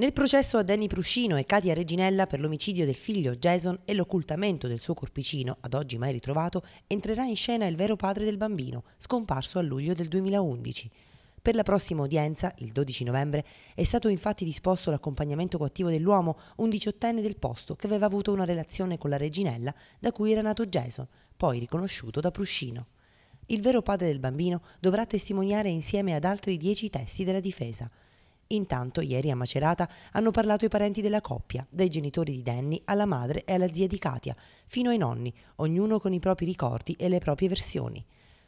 Nel processo a Danny Pruscino e Katia Reginella per l'omicidio del figlio Jason e l'occultamento del suo corpicino, ad oggi mai ritrovato, entrerà in scena il vero padre del bambino, scomparso a luglio del 2011. Per la prossima udienza, il 12 novembre, è stato infatti disposto l'accompagnamento coattivo dell'uomo, un diciottenne del posto, che aveva avuto una relazione con la Reginella da cui era nato Jason, poi riconosciuto da Pruscino. Il vero padre del bambino dovrà testimoniare insieme ad altri dieci testi della difesa – Intanto, ieri a Macerata hanno parlato i parenti della coppia, dai genitori di Danny alla madre e alla zia di Katia, fino ai nonni, ognuno con i propri ricordi e le proprie versioni.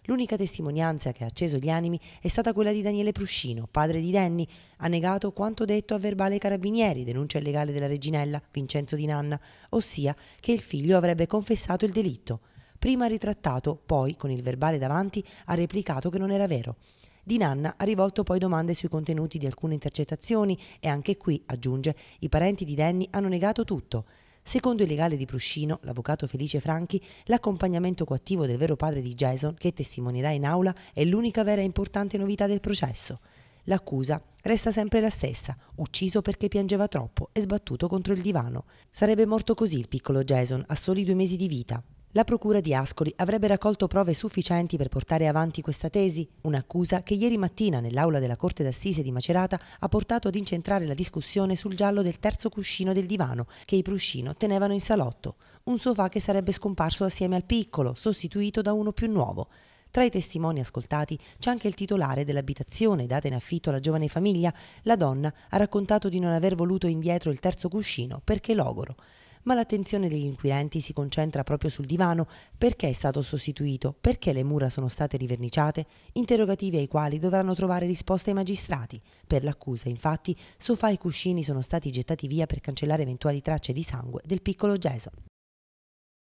L'unica testimonianza che ha acceso gli animi è stata quella di Daniele Pruscino, padre di Danny, ha negato quanto detto a verbale ai carabinieri, denuncia illegale della reginella, Vincenzo Di Nanna, ossia che il figlio avrebbe confessato il delitto prima ritrattato, poi, con il verbale davanti, ha replicato che non era vero. Di Nanna ha rivolto poi domande sui contenuti di alcune intercettazioni e anche qui, aggiunge, i parenti di Danny hanno negato tutto. Secondo il legale di Pruscino, l'avvocato Felice Franchi, l'accompagnamento coattivo del vero padre di Jason, che testimonierà in aula, è l'unica vera e importante novità del processo. L'accusa resta sempre la stessa, ucciso perché piangeva troppo e sbattuto contro il divano. Sarebbe morto così il piccolo Jason, a soli due mesi di vita. La Procura di Ascoli avrebbe raccolto prove sufficienti per portare avanti questa tesi, un'accusa che ieri mattina nell'aula della Corte d'Assise di Macerata ha portato ad incentrare la discussione sul giallo del terzo cuscino del divano che i Pruscino tenevano in salotto, un sofà che sarebbe scomparso assieme al piccolo, sostituito da uno più nuovo. Tra i testimoni ascoltati c'è anche il titolare dell'abitazione data in affitto alla giovane famiglia. La donna ha raccontato di non aver voluto indietro il terzo cuscino perché logoro ma l'attenzione degli inquirenti si concentra proprio sul divano, perché è stato sostituito, perché le mura sono state riverniciate, interrogativi ai quali dovranno trovare risposta i magistrati. Per l'accusa, infatti, sofà e cuscini sono stati gettati via per cancellare eventuali tracce di sangue del piccolo Jason.